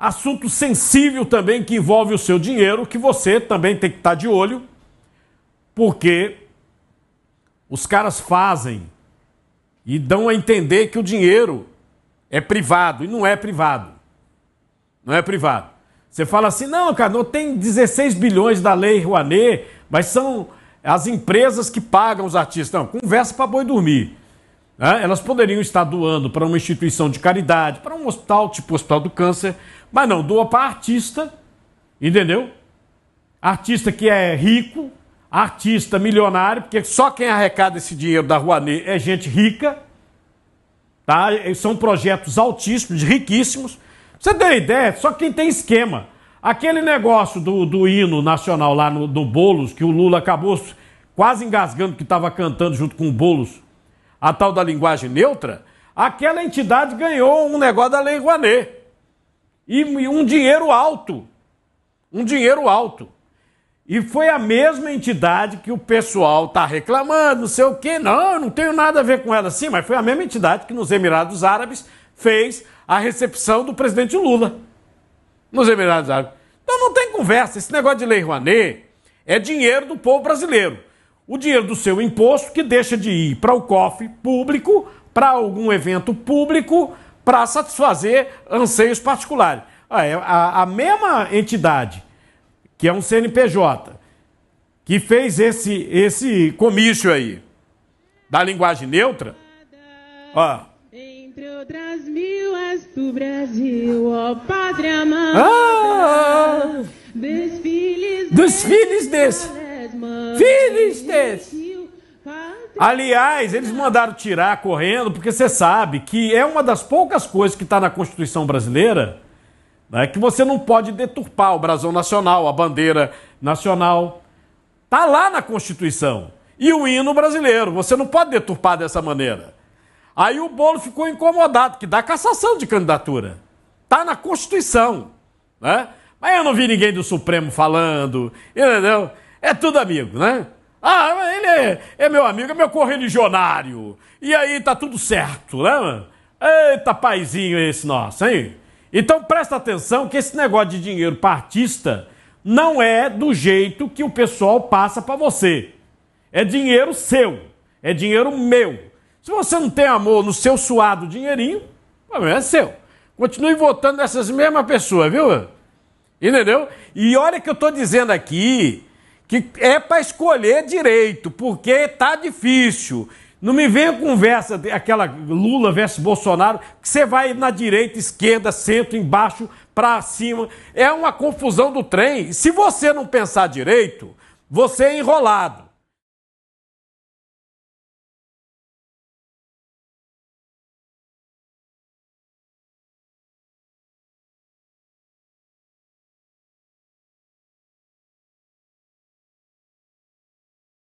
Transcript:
assunto sensível também que envolve o seu dinheiro, que você também tem que estar tá de olho, porque os caras fazem e dão a entender que o dinheiro é privado, e não é privado. Não é privado. Você fala assim, não, Carnot, tem 16 bilhões da Lei Rouanet, mas são as empresas que pagam os artistas. Não, conversa para boi dormir. Né? Elas poderiam estar doando para uma instituição de caridade, para um hospital, tipo o Hospital do Câncer, mas não, doa para artista, entendeu? Artista que é rico, artista milionário, porque só quem arrecada esse dinheiro da Rouanet é gente rica, tá? São projetos altíssimos, riquíssimos. Você tem ideia? Só quem tem esquema. Aquele negócio do, do hino nacional lá no, do Boulos, que o Lula acabou quase engasgando que estava cantando junto com o Boulos, a tal da linguagem neutra, aquela entidade ganhou um negócio da Lei Rouanet. E um dinheiro alto. Um dinheiro alto. E foi a mesma entidade que o pessoal está reclamando, não sei o quê. Não, eu não tenho nada a ver com ela. assim. mas foi a mesma entidade que nos Emirados Árabes fez a recepção do presidente Lula. Nos Emirados Árabes. Então não tem conversa. Esse negócio de Lei Rouanet é dinheiro do povo brasileiro o dinheiro do seu imposto que deixa de ir para o cofre público, para algum evento público, para satisfazer anseios particulares. Ah, é, a, a, mesma entidade, que é um CNPJ, que fez esse, esse comício aí, da linguagem neutra, ó. Entre outras mil do Brasil, ó Padre amado, ah! desfiles, desfiles desse. Filistes! Aliás, eles mandaram tirar correndo, porque você sabe que é uma das poucas coisas que está na Constituição brasileira né, que você não pode deturpar o brasão nacional, a bandeira nacional. Está lá na Constituição. E o hino brasileiro, você não pode deturpar dessa maneira. Aí o bolo ficou incomodado, que dá cassação de candidatura. Está na Constituição. Né? Mas eu não vi ninguém do Supremo falando, entendeu? é tudo amigo, né? Ah, ele é, é meu amigo, é meu correligionário. E aí tá tudo certo, né? Eita, paizinho esse nosso, hein? Então presta atenção que esse negócio de dinheiro partista não é do jeito que o pessoal passa para você. É dinheiro seu, é dinheiro meu. Se você não tem amor no seu suado dinheirinho, é seu. Continue votando nessas mesmas pessoas, viu? Entendeu? E olha que eu estou dizendo aqui que é para escolher direito, porque tá difícil. Não me venha conversa aquela Lula versus Bolsonaro, que você vai na direita, esquerda, centro, embaixo, para cima. É uma confusão do trem. Se você não pensar direito, você é enrolado.